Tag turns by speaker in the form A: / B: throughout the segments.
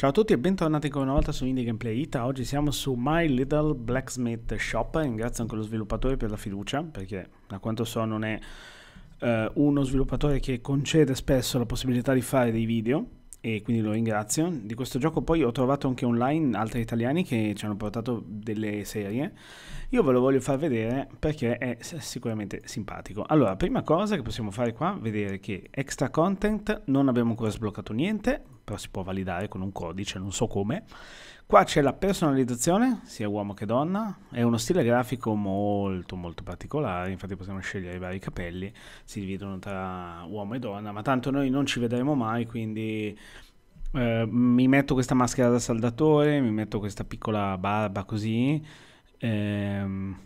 A: Ciao a tutti e bentornati ancora una volta su Indie Gameplay Ita. Oggi siamo su My Little Blacksmith Shop. Ringrazio anche lo sviluppatore per la fiducia, perché da quanto so non è eh, uno sviluppatore che concede spesso la possibilità di fare dei video e quindi lo ringrazio. Di questo gioco poi ho trovato anche online altri italiani che ci hanno portato delle serie. Io ve lo voglio far vedere perché è sicuramente simpatico. Allora, prima cosa che possiamo fare qua, vedere che extra content non abbiamo ancora sbloccato niente però si può validare con un codice, non so come. Qua c'è la personalizzazione, sia uomo che donna, è uno stile grafico molto molto particolare, infatti possiamo scegliere i vari capelli, si dividono tra uomo e donna, ma tanto noi non ci vedremo mai, quindi eh, mi metto questa maschera da saldatore, mi metto questa piccola barba così, ehm,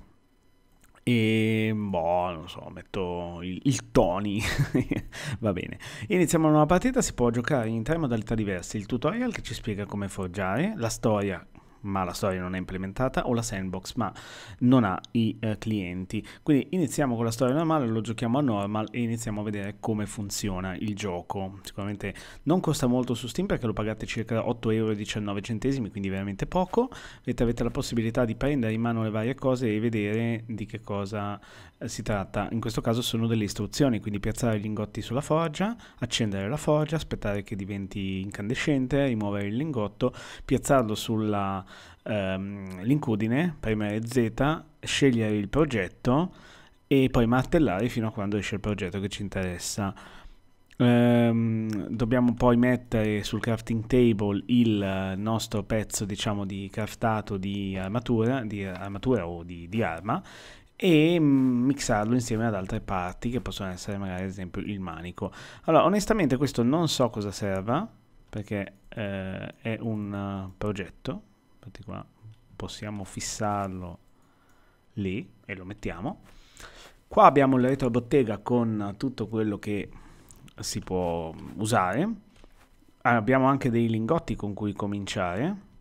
A: e boh, non so, metto il, il Tony, va bene. Iniziamo la nuova partita, si può giocare in tre modalità diverse, il tutorial che ci spiega come forgiare, la storia ma la storia non è implementata, o la sandbox, ma non ha i eh, clienti. Quindi iniziamo con la storia normale, lo giochiamo a normal e iniziamo a vedere come funziona il gioco. Sicuramente non costa molto su Steam perché lo pagate circa 8,19 euro, quindi veramente poco. Vedete, avete la possibilità di prendere in mano le varie cose e vedere di che cosa eh, si tratta. In questo caso sono delle istruzioni, quindi piazzare i lingotti sulla forgia, accendere la forgia, aspettare che diventi incandescente, rimuovere il lingotto, piazzarlo sulla ehm, l'incudine, premere Z, scegliere il progetto e poi martellare fino a quando esce il progetto che ci interessa. Ehm, dobbiamo poi mettere sul crafting table il nostro pezzo diciamo di craftato di armatura, di armatura o di, di arma e mm, mixarlo insieme ad altre parti che possono essere magari ad esempio il manico. Allora, onestamente questo non so cosa serva perché eh, è un uh, progetto, infatti qua, possiamo fissarlo lì e lo mettiamo. Qua abbiamo la retrobottega con tutto quello che si può usare. Ah, abbiamo anche dei lingotti con cui cominciare.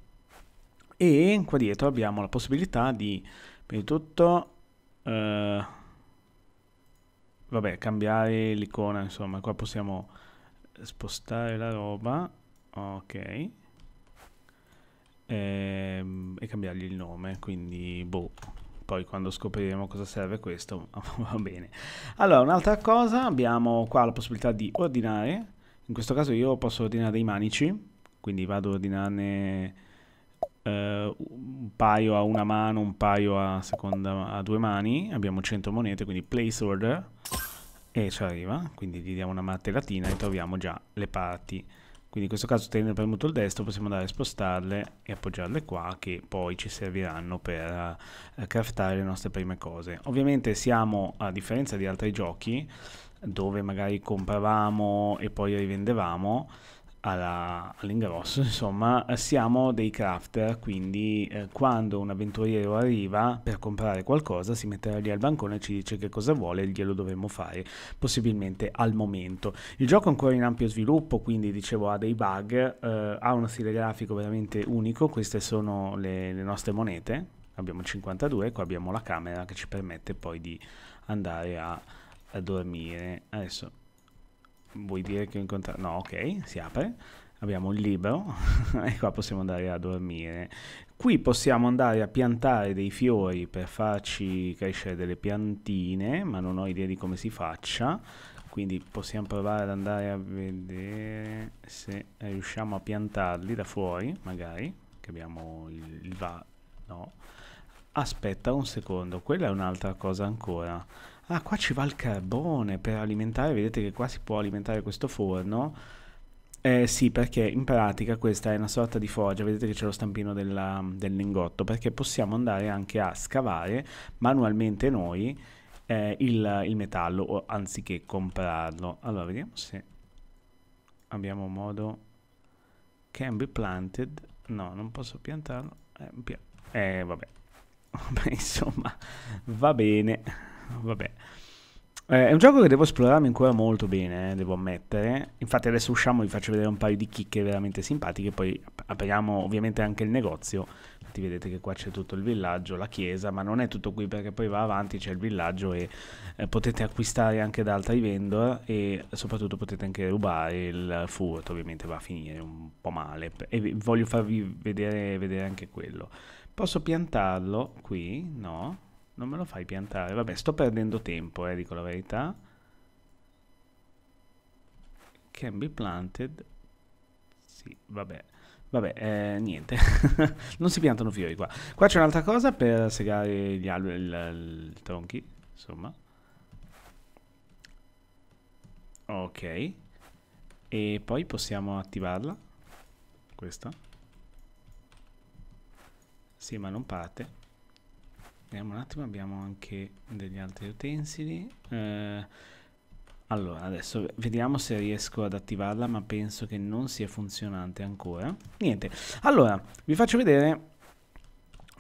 A: E qua dietro abbiamo la possibilità di, prima di tutto, eh, vabbè, cambiare l'icona, insomma, qua possiamo spostare la roba. Ok e, ehm, e cambiargli il nome, quindi boh, poi quando scopriremo cosa serve questo va bene. Allora, un'altra cosa, abbiamo qua la possibilità di ordinare, in questo caso io posso ordinare dei manici, quindi vado ad ordinarne eh, un paio a una mano, un paio a, seconda, a due mani, abbiamo 100 monete, quindi place order, e ci arriva, quindi gli diamo una martellatina e troviamo già le parti. Quindi in questo caso tenendo premuto il destro possiamo andare a spostarle e appoggiarle qua che poi ci serviranno per uh, craftare le nostre prime cose. Ovviamente siamo, a differenza di altri giochi, dove magari compravamo e poi rivendevamo, alla, all'ingrosso, insomma, siamo dei crafter, quindi eh, quando un avventuriero arriva per comprare qualcosa si metterà lì al bancone e ci dice che cosa vuole e glielo dovremmo fare, possibilmente al momento. Il gioco è ancora in ampio sviluppo, quindi dicevo ha dei bug, eh, ha uno stile grafico veramente unico, queste sono le, le nostre monete, abbiamo 52, qua abbiamo la camera che ci permette poi di andare a, a dormire. Adesso vuoi dire che ho incontrato... No, ok, si apre. Abbiamo il libro e qua possiamo andare a dormire. Qui possiamo andare a piantare dei fiori per farci crescere delle piantine, ma non ho idea di come si faccia. Quindi possiamo provare ad andare a vedere se riusciamo a piantarli da fuori, magari, che abbiamo il, il va... no Aspetta un secondo, quella è un'altra cosa ancora. Ah, qua ci va il carbone per alimentare, vedete che qua si può alimentare questo forno. Eh sì, perché in pratica questa è una sorta di forgia, vedete che c'è lo stampino della, del lingotto, perché possiamo andare anche a scavare manualmente noi eh, il, il, metallo, anziché comprarlo. Allora, vediamo se abbiamo modo... Can be planted? No, non posso piantarlo. Eh, eh vabbè, insomma, va bene. Vabbè. Eh, è un gioco che devo esplorarmi ancora molto bene, eh, devo ammettere. Infatti adesso usciamo vi faccio vedere un paio di chicche veramente simpatiche, poi apriamo ovviamente anche il negozio. Infatti vedete che qua c'è tutto il villaggio, la chiesa, ma non è tutto qui perché poi va avanti, c'è il villaggio e eh, potete acquistare anche da altri vendor e soprattutto potete anche rubare il furto, ovviamente va a finire un po' male. E voglio farvi vedere, vedere anche quello. Posso piantarlo qui? No, non me lo fai piantare. Vabbè, sto perdendo tempo, eh, dico la verità. Can be planted. Sì, vabbè. Vabbè, eh, niente, non si piantano fiori qua. Qua c'è un'altra cosa per segare gli alberi, il, il tronchi, insomma. Ok. E poi possiamo attivarla. Questa. Sì, ma non parte. Vediamo un attimo, abbiamo anche degli altri utensili. Eh, allora, adesso vediamo se riesco ad attivarla, ma penso che non sia funzionante ancora. Niente. Allora, vi faccio vedere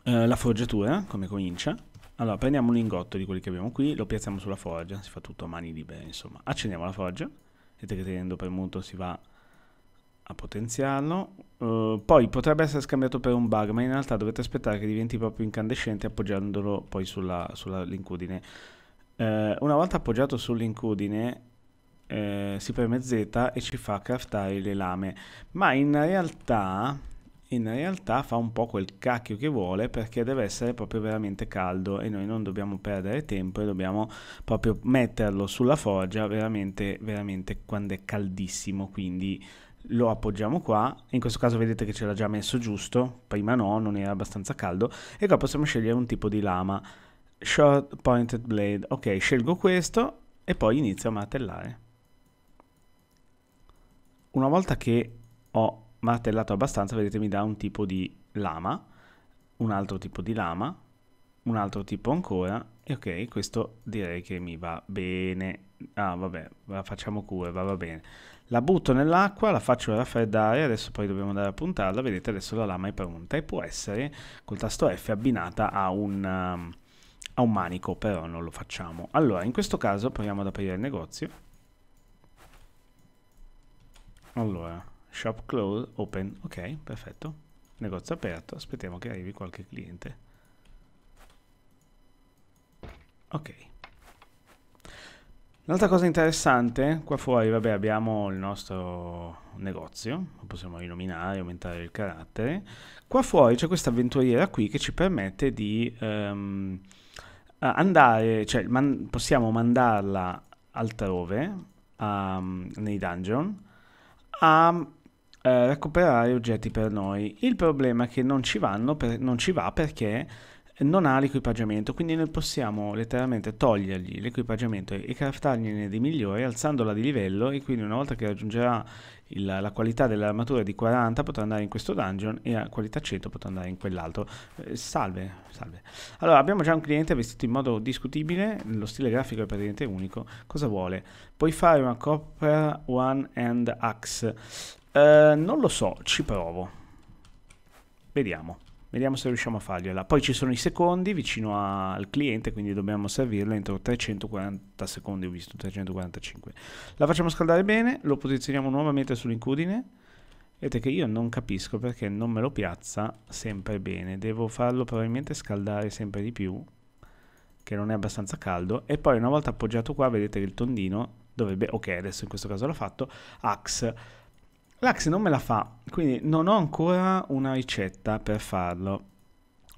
A: eh, la forgiatura, come comincia. Allora, prendiamo un lingotto di quelli che abbiamo qui, lo piazziamo sulla forgia, si fa tutto a mani libere, insomma. Accendiamo la forgia, vedete che tenendo premuto si va a potenziarlo. Uh, poi potrebbe essere scambiato per un bug, ma in realtà dovete aspettare che diventi proprio incandescente appoggiandolo poi sulla, sulla l'incudine. Uh, una volta appoggiato sull'incudine uh, si preme Z e ci fa craftare le lame, ma in realtà in realtà fa un po' quel cacchio che vuole perché deve essere proprio veramente caldo e noi non dobbiamo perdere tempo e dobbiamo proprio metterlo sulla foggia veramente veramente quando è caldissimo quindi lo appoggiamo qua in questo caso vedete che ce l'ha già messo giusto prima no non era abbastanza caldo e qua possiamo scegliere un tipo di lama short pointed blade ok scelgo questo e poi inizio a martellare una volta che ho martellato abbastanza, vedete mi dà un tipo di lama, un altro tipo di lama, un altro tipo ancora, e ok, questo direi che mi va bene. Ah, vabbè, la facciamo curva, va bene. La butto nell'acqua, la faccio raffreddare, adesso poi dobbiamo andare a puntarla, vedete adesso la lama è pronta e può essere col tasto F abbinata a un, um, a un manico, però non lo facciamo. Allora, in questo caso proviamo ad aprire il negozio. Allora, Shop close, open, ok, perfetto. Negozio aperto, aspettiamo che arrivi qualche cliente. Ok. L'altra cosa interessante, qua fuori vabbè, abbiamo il nostro negozio, lo possiamo rinominare, aumentare il carattere. Qua fuori c'è questa avventuriera qui che ci permette di um, andare, cioè man possiamo mandarla altrove, um, nei dungeon, a eh, recuperare oggetti per noi. Il problema è che non ci, vanno per, non ci va perché non ha l'equipaggiamento, quindi noi possiamo letteralmente togliergli l'equipaggiamento e craftargliene di migliore alzandola di livello e quindi una volta che raggiungerà il, la qualità dell'armatura di 40 potrà andare in questo dungeon e a qualità 100 potrà andare in quell'altro. Eh, salve, salve. Allora abbiamo già un cliente vestito in modo discutibile, lo stile grafico è praticamente unico, cosa vuole? Puoi fare una copper one and axe, eh, non lo so, ci provo. Vediamo. Vediamo se riusciamo a fargliela. Poi ci sono i secondi vicino a, al cliente, quindi dobbiamo servirla entro 340 secondi, ho visto 345. La facciamo scaldare bene, lo posizioniamo nuovamente sull'incudine. Vedete che io non capisco perché non me lo piazza sempre bene. Devo farlo probabilmente scaldare sempre di più, che non è abbastanza caldo. E poi una volta appoggiato qua, vedete che il tondino dovrebbe... Ok, adesso in questo caso l'ho fatto. Axe L'Axe non me la fa, quindi non ho ancora una ricetta per farlo.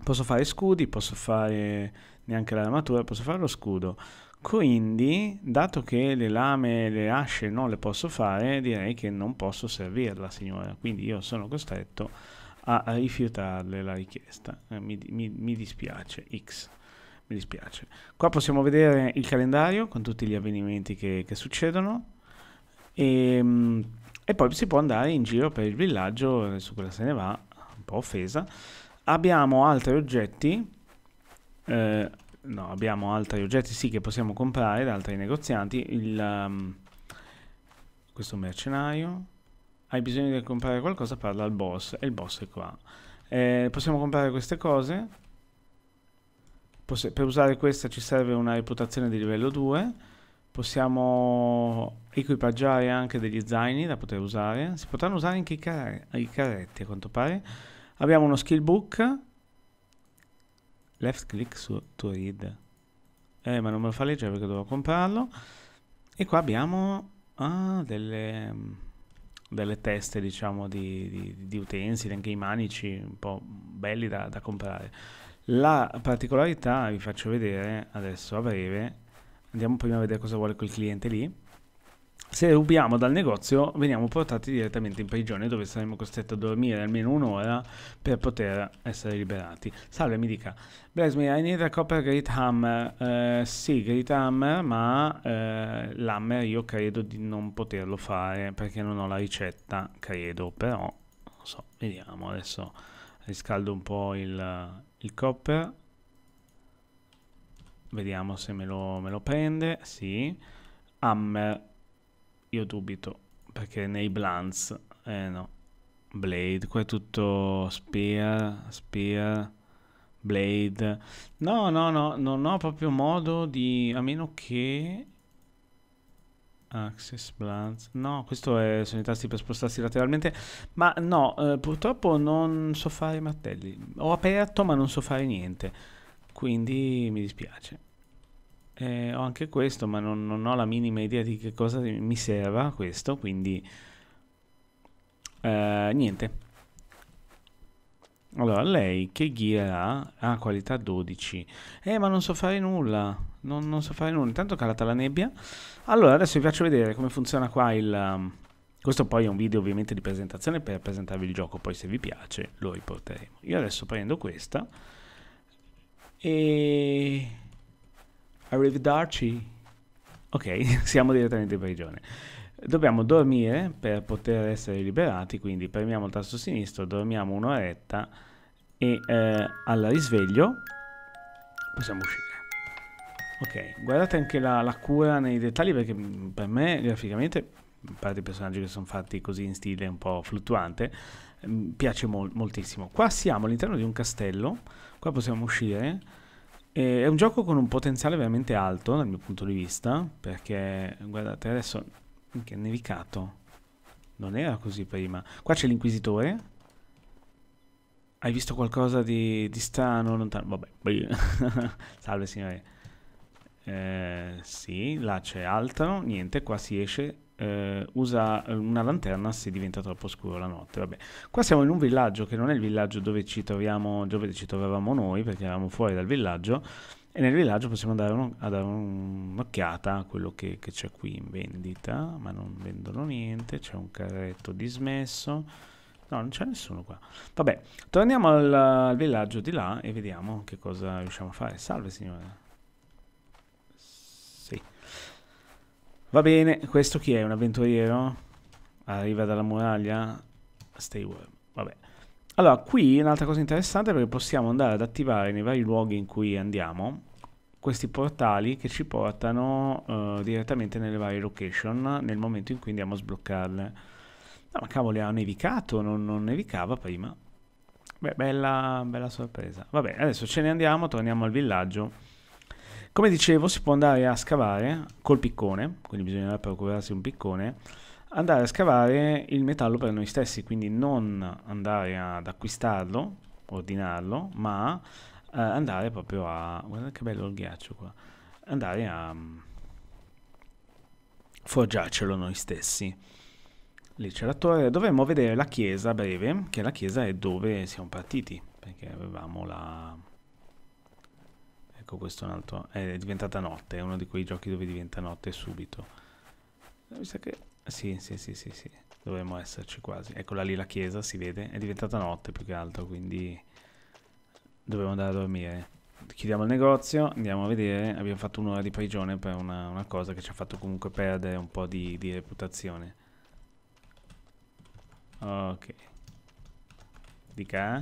A: Posso fare scudi, posso fare neanche l'armatura, posso fare lo scudo. Quindi, dato che le lame, e le asce non le posso fare, direi che non posso servirla, signora. Quindi io sono costretto a rifiutarle la richiesta. Eh, mi, mi, mi dispiace, X mi dispiace. Qua possiamo vedere il calendario con tutti gli avvenimenti che, che succedono. E, ehm, e poi si può andare in giro per il villaggio, adesso eh, quella se ne va, un po' offesa. Abbiamo altri oggetti, eh, no, abbiamo altri oggetti sì che possiamo comprare da altri negozianti. Il, um, questo mercenario, hai bisogno di comprare qualcosa, parla al boss, e il boss è qua. Eh, possiamo comprare queste cose. Poss per usare questa ci serve una reputazione di livello 2. Possiamo equipaggiare anche degli zaini da poter usare. Si potranno usare anche i, car i carretti a quanto pare. Abbiamo uno skill book. Left click su to read. Eh, ma non me lo fa leggere perché dovevo comprarlo. E qua abbiamo ah, delle, delle, teste, diciamo, di, di, di, utensili, anche i manici un po' belli da, da comprare. La particolarità, vi faccio vedere adesso a breve, andiamo prima a vedere cosa vuole quel cliente lì se rubiamo dal negozio veniamo portati direttamente in prigione dove saremo costretti a dormire almeno un'ora per poter essere liberati. Salve, mi dica. Blasmi, I need a copper great hammer. Uh, sì, great hammer, ma uh, l'hammer io credo di non poterlo fare perché non ho la ricetta, credo, però non so, vediamo adesso riscaldo un po' il, il copper. Vediamo se me lo, me lo prende, sì. Hammer io dubito, perché nei Blunts, eh no. Blade, qua è tutto Spear, Spear, Blade. No, no, no, non ho proprio modo di... a meno che... Access Blunts. No, questo è, sono i tasti per spostarsi lateralmente. Ma no, eh, purtroppo non so fare i martelli. Ho aperto ma non so fare niente. Quindi mi dispiace. Eh, ho anche questo, ma non, non, ho la minima idea di che cosa mi serva questo, quindi eh, niente. Allora, lei che gear ha? Ah, qualità 12. Eh, ma non so fare nulla. Non, non so fare nulla. Intanto è calata la nebbia. Allora, adesso vi faccio vedere come funziona qua il... Um, questo poi è un video ovviamente di presentazione per presentarvi il gioco, poi se vi piace lo riporteremo. Io adesso prendo questa e arrivederci. Ok, siamo direttamente in prigione. Dobbiamo dormire per poter essere liberati, quindi premiamo il tasto sinistro, dormiamo un'oretta e eh, al risveglio possiamo uscire. Ok, guardate anche la, la, cura nei dettagli perché mm, per me graficamente, a parte i personaggi che sono fatti così in stile un po' fluttuante, mm, piace mol moltissimo. Qua siamo all'interno di un castello, qua possiamo uscire è un gioco con un potenziale veramente alto dal mio punto di vista, perché guardate adesso che è nevicato. Non era così prima. Qua c'è l'inquisitore. Hai visto qualcosa di, di strano lontano? Vabbè. Salve signore. Eh, sì, là c'è altro. Niente, qua si esce eh, usa eh, una lanterna se diventa troppo scuro la notte. Vabbè. Qua siamo in un villaggio che non è il villaggio dove ci, troviamo, dove ci trovavamo noi, perché eravamo fuori dal villaggio. E nel villaggio possiamo andare un, a dare un'occhiata a quello che, che c'è qui in vendita, ma non vendono niente, c'è un carretto dismesso. No, non c'è nessuno qua. Vabbè, torniamo al, al villaggio di là e vediamo che cosa riusciamo a fare. Salve signora. Va bene, questo chi è? Un avventuriero? Arriva dalla muraglia? Stay warm, vabbè. Allora, qui un'altra cosa interessante perché possiamo andare ad attivare nei vari luoghi in cui andiamo questi portali che ci portano uh, direttamente nelle varie location nel momento in cui andiamo a sbloccarle. No, ma cavolo, ha nevicato, non, non nevicava prima. Beh, bella, bella sorpresa. Vabbè, adesso ce ne andiamo, torniamo al villaggio. Come dicevo, si può andare a scavare col piccone, quindi bisogna procurarsi un piccone, andare a scavare il metallo per noi stessi, quindi non andare ad acquistarlo, ordinarlo, ma eh, andare proprio a... guarda che bello il ghiaccio qua, andare a mm, forgiarcelo noi stessi. Lì c'è la torre, dovremmo vedere la chiesa a breve, che la chiesa è dove siamo partiti, perché avevamo la Ecco, questo è un altro. È diventata notte, è uno di quei giochi dove diventa notte subito. Eh, mi sa che. Sì, sì, sì, sì, sì. Dovremmo esserci quasi. Eccola lì la chiesa, si vede. È diventata notte più che altro, quindi. Dobbiamo andare a dormire. Chiudiamo il negozio, andiamo a vedere. Abbiamo fatto un'ora di prigione per una, una, cosa che ci ha fatto comunque perdere un po' di, di reputazione. Ok. Di qua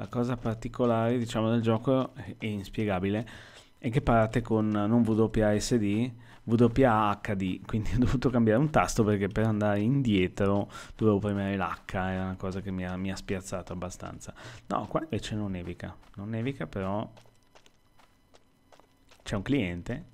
A: la cosa particolare diciamo del gioco è inspiegabile è che parte con non WASD WAHD quindi ho dovuto cambiare un tasto perché per andare indietro dovevo premere l'H era una cosa che mi ha, mi ha spiazzato abbastanza no qua invece non nevica non nevica però c'è un cliente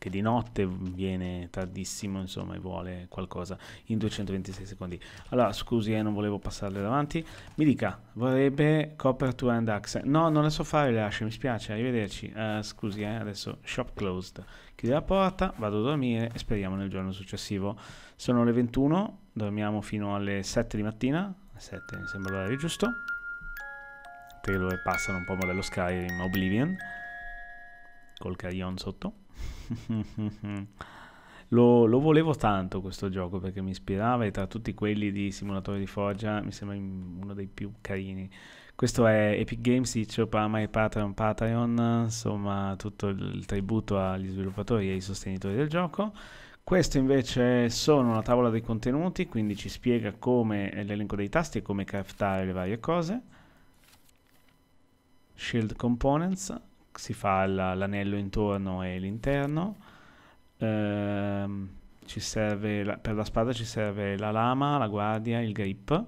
A: che di notte viene tardissimo, insomma, e vuole qualcosa in 226 secondi. Allora, scusi, eh, non volevo passarle davanti. Mi dica, vorrebbe copertura and access. No, non la so fare, le lascio, mi spiace, arrivederci. Uh, scusi, eh, adesso shop closed. Chiudo la porta, vado a dormire e speriamo nel giorno successivo. Sono le 21, dormiamo fino alle 7 di mattina. 7 mi sembra l'orario giusto. Perché dove passano un po' modello Skyrim Oblivion. Col carillon sotto. Lo, lo, volevo tanto questo gioco perché mi ispirava e tra tutti quelli di simulatori di Foggia mi sembra uno dei più carini. Questo è Epic Games di Chopama e Patreon Patreon, insomma tutto il tributo agli sviluppatori e ai sostenitori del gioco. Questo invece sono una tavola dei contenuti, quindi ci spiega come l'elenco dei tasti e come craftare le varie cose. Shield Components si fa l'anello intorno e l'interno. Ehm, la, per la spada ci serve la lama, la guardia, il grip.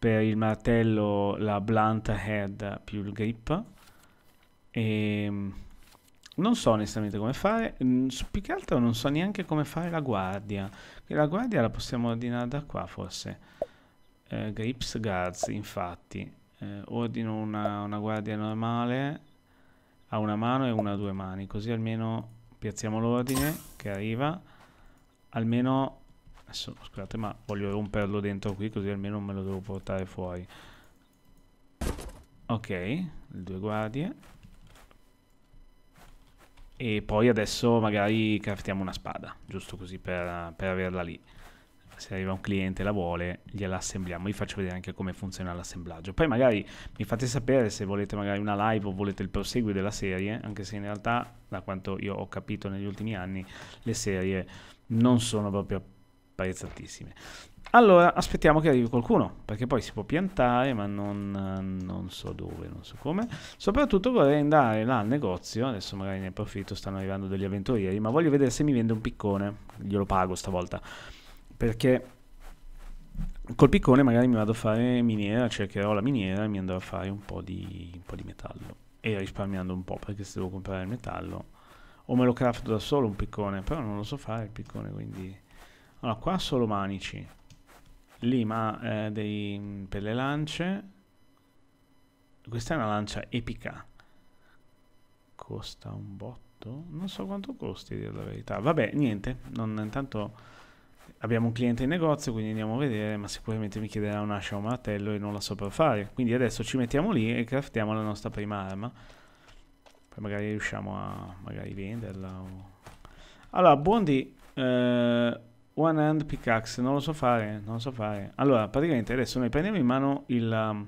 A: Per il martello la blunt head più il grip. E ehm, non so onestamente come fare, mm, più che altro non so neanche come fare la guardia. la guardia la possiamo ordinare da qua forse. Eh, grips Guards, infatti. Eh, ordino una, una guardia normale a una mano e una a due mani, così almeno piazziamo l'ordine che arriva, almeno, adesso scusate ma voglio romperlo dentro qui così almeno me lo devo portare fuori. Ok, le due guardie. E poi adesso magari craftiamo una spada, giusto così per, per averla lì se arriva un cliente e la vuole, gliela assembliamo. Vi faccio vedere anche come funziona l'assemblaggio. Poi magari mi fate sapere se volete magari una live o volete il proseguo della serie, anche se in realtà, da quanto io ho capito negli ultimi anni, le serie non sono proprio apprezzatissime. Allora, aspettiamo che arrivi qualcuno, perché poi si può piantare, ma non, non, so dove, non so come. Soprattutto vorrei andare là al negozio, adesso magari ne approfitto, stanno arrivando degli avventurieri, ma voglio vedere se mi vende un piccone, glielo pago stavolta perché col piccone magari mi vado a fare miniera, cercherò la miniera e mi andrò a fare un po' di, un po di metallo e risparmiando un po' perché se devo comprare il metallo o me lo crafto da solo un piccone, però non lo so fare il piccone, quindi... Allora, qua solo manici, lì ma eh, dei, per le lance, questa è una lancia epica, costa un botto, non so quanto costi, a dire la verità. Vabbè, niente, non, intanto abbiamo un cliente in negozio, quindi andiamo a vedere, ma sicuramente mi chiederà un'ascia o un martello e non la so per fare. Quindi adesso ci mettiamo lì e craftiamo la nostra prima arma. Poi magari riusciamo a magari venderla. O... Allora, Bondi, eh, one hand pickaxe, non lo so fare, non lo so fare. Allora, praticamente adesso noi prendiamo in mano il...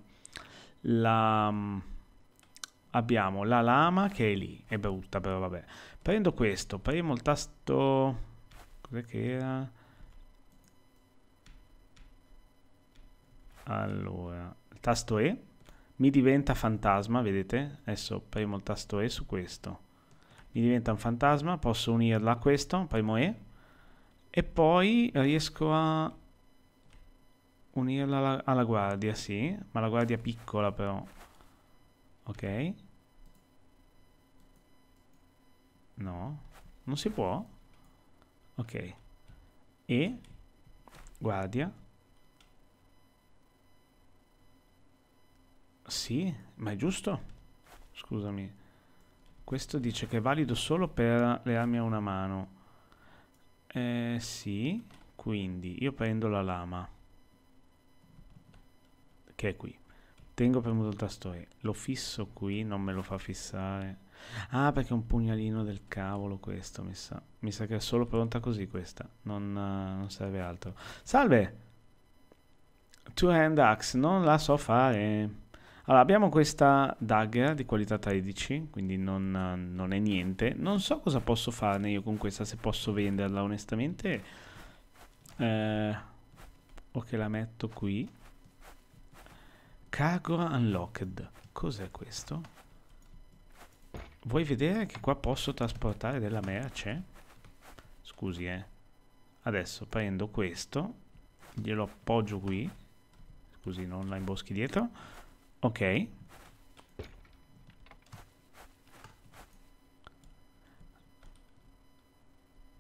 A: La, abbiamo la lama che è lì, è brutta però vabbè. Prendo questo, premo il tasto... Cos'è che era? Allora, il tasto E mi diventa fantasma, vedete? Adesso premo il tasto E su questo. Mi diventa un fantasma, posso unirla a questo, premo E. E poi riesco a unirla alla, alla guardia, sì. Ma la guardia piccola però. Ok. No, non si può. Ok. E guardia Sì, ma è giusto? Scusami. Questo dice che è valido solo per le armi a una mano. Eh, sì. Quindi io prendo la lama. Che è qui. Tengo premuto il tasto E. Lo fisso qui, non me lo fa fissare. Ah, perché è un pugnalino del cavolo questo, mi sa. Mi sa che è solo pronta così questa. Non, uh, non serve altro. Salve! Two hand axe, non la so fare. Allora, abbiamo questa dagger di qualità 13, quindi non, non, è niente. Non so cosa posso farne io con questa, se posso venderla, onestamente. Eh, che la metto qui. Cargo Unlocked. Cos'è questo? Vuoi vedere che qua posso trasportare della merce? Scusi, eh. Adesso prendo questo, glielo appoggio qui, scusi, non la imboschi dietro Ok.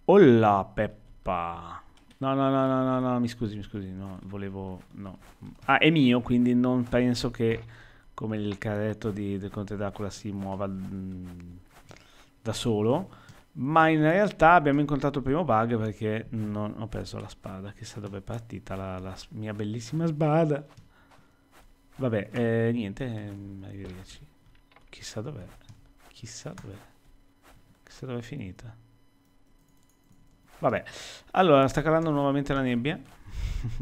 A: Olla Peppa. No, no, no, no, no, no, mi scusi, mi scusi, no, volevo... No. Ah, è mio, quindi non penso che, come il cadetto di, del Conte d'Acqua si muova mh, mm, da solo. Ma in realtà abbiamo incontrato il primo bug perché non ho perso la spada. Chissà dove è partita la, la mia bellissima spada. Vabbè, eh, niente, ehm, arrivederci. Chissà dov'è. Chissà dov'è. Chissà dov'è finita. Vabbè, allora sta calando nuovamente la nebbia.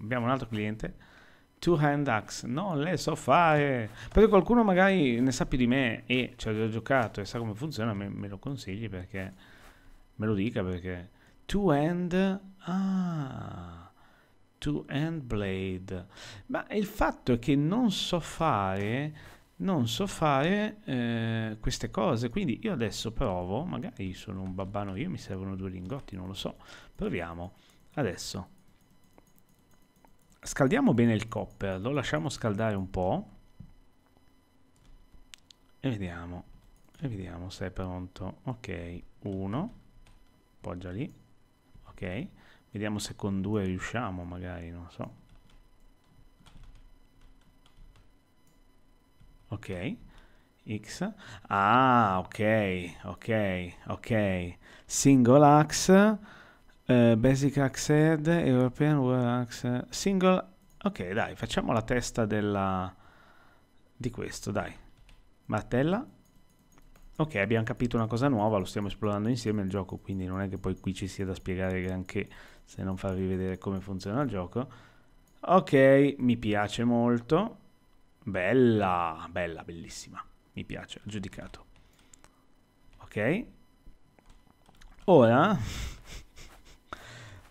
A: Abbiamo un altro cliente. Two hand axe, non le so fare. Perché qualcuno magari ne sa più di me e ci ha già giocato e sa come funziona, me, me lo consigli perché me lo dica perché. Two hand. Ah to end blade. Ma il fatto è che non so fare, non so fare eh, queste cose. Quindi io adesso provo, magari sono un babbano io, mi servono due lingotti, non lo so. Proviamo. Adesso. Scaldiamo bene il copper, lo lasciamo scaldare un po'. E vediamo, e vediamo se è pronto. Ok, uno. Poggia lì. Ok Vediamo se con due riusciamo magari, non so. Ok. X. Ah, ok, ok, ok. Single axe, uh, basic axe head, European war axe, single... Ok, dai, facciamo la testa della... di questo, dai. Martella. Ok, abbiamo capito una cosa nuova, lo stiamo esplorando insieme il gioco, quindi non è che poi qui ci sia da spiegare granché se non farvi vedere come funziona il gioco. Ok, mi piace molto. Bella, bella, bellissima. Mi piace, ho giudicato. Ok. Ora...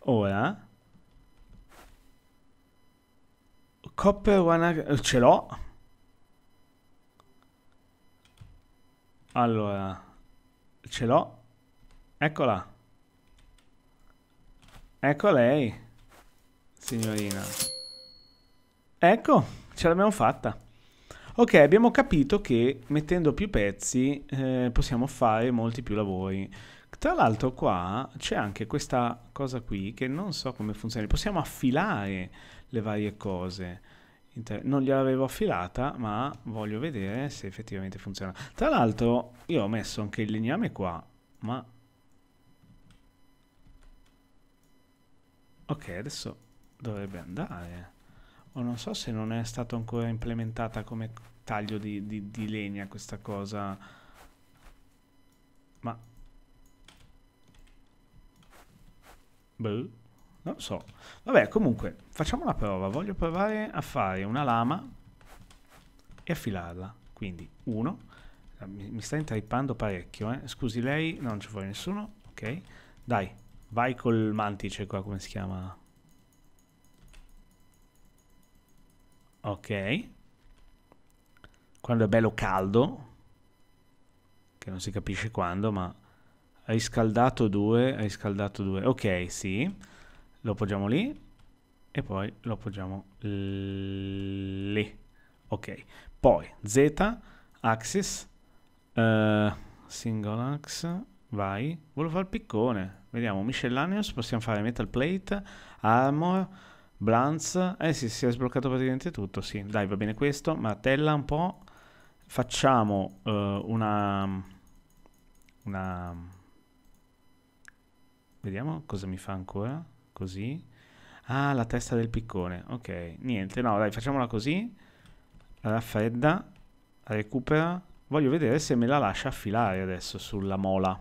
A: Ora... Copper One... Ce l'ho! Allora, ce l'ho. Eccola. Ecco lei, signorina. Ecco, ce l'abbiamo fatta. Ok, abbiamo capito che mettendo più pezzi eh, possiamo fare molti più lavori. Tra l'altro qua c'è anche questa cosa qui che non so come funziona. Possiamo affilare le varie cose. Inter- non gliel'avevo affilata, ma voglio vedere se effettivamente funziona. Tra l'altro, io ho messo anche il legname qua, ma... Ok, adesso dovrebbe andare. O non so se non è stata ancora implementata come taglio di, di, di legna questa cosa. Ma... Boh. Non so. Vabbè, comunque, facciamo una prova. Voglio provare a fare una lama e affilarla. Quindi, uno. Mi, mi sta intrippando parecchio, eh. Scusi lei, non ci vuole nessuno. Ok. Dai, vai col mantice qua, come si chiama? Ok. Quando è bello caldo, che non si capisce quando, ma... Riscaldato scaldato due, hai scaldato due. Ok, sì lo appoggiamo lì e poi lo appoggiamo lì. Ok, poi Z, axis, uh, single axe, vai. Volevo fare il piccone, vediamo, miscellaneous, possiamo fare metal plate, armor, blunts. Eh sì, si è sbloccato praticamente tutto, sì. Dai, va bene questo, martella un po'. Facciamo uh, una... Una... Vediamo cosa mi fa ancora. Così. Ah, la testa del piccone. Ok, niente, no, dai, facciamola così. La raffredda, recupera. Voglio vedere se me la lascia affilare adesso sulla mola.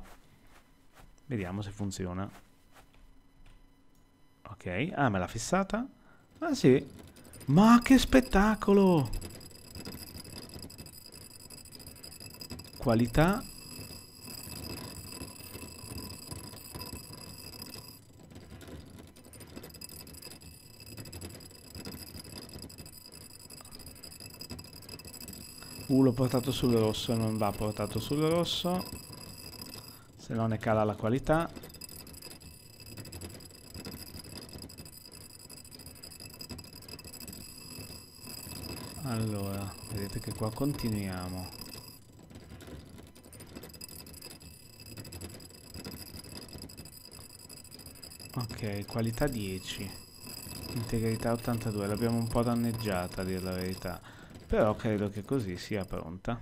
A: Vediamo se funziona. Ok, ah, me l'ha fissata. Ah, sì. Ma che spettacolo! Qualità Uh, l'ho portato sul rosso, non va portato sul rosso. Se no ne cala la qualità. Allora, vedete che qua continuiamo. Ok, qualità 10. Integrità 82, l'abbiamo un po' danneggiata a dire la verità però credo che così sia pronta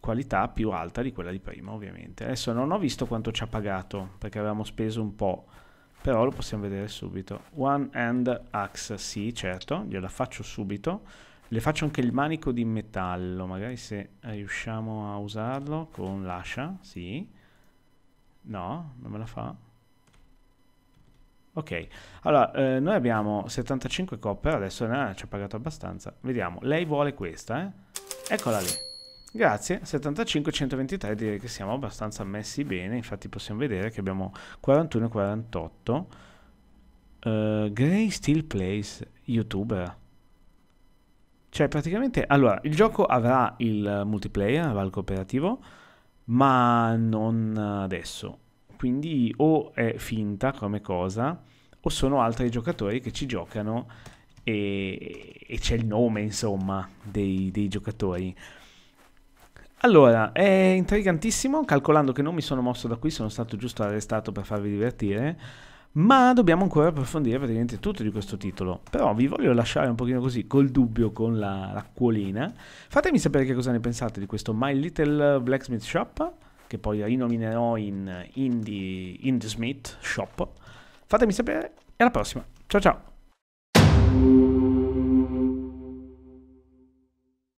A: qualità più alta di quella di prima ovviamente adesso non ho visto quanto ci ha pagato perché avevamo speso un po' però lo possiamo vedere subito one hand axe sì certo gliela faccio subito le faccio anche il manico di metallo magari se riusciamo a usarlo con l'ascia sì no non me la fa Ok, allora eh, noi abbiamo 75 coppe, adesso ah, ci ha pagato abbastanza. Vediamo, lei vuole questa, eh? Eccola lì. Grazie, 75 123 direi che siamo abbastanza messi bene, infatti possiamo vedere che abbiamo 41 48. Uh, Gray Still Plays YouTuber. Cioè praticamente, allora, il gioco avrà il multiplayer, avrà il cooperativo, ma non adesso quindi o è finta come cosa, o sono altri giocatori che ci giocano e, e c'è il nome, insomma, dei, dei giocatori. Allora, è intrigantissimo, calcolando che non mi sono mosso da qui, sono stato giusto arrestato per farvi divertire, ma dobbiamo ancora approfondire praticamente tutto di questo titolo. Però vi voglio lasciare un pochino così, col dubbio, con la, l'acquolina. Fatemi sapere che cosa ne pensate di questo My Little Blacksmith Shop, che poi rinominerò in Indie, Indie Smith Shop. Fatemi sapere e alla prossima. Ciao ciao!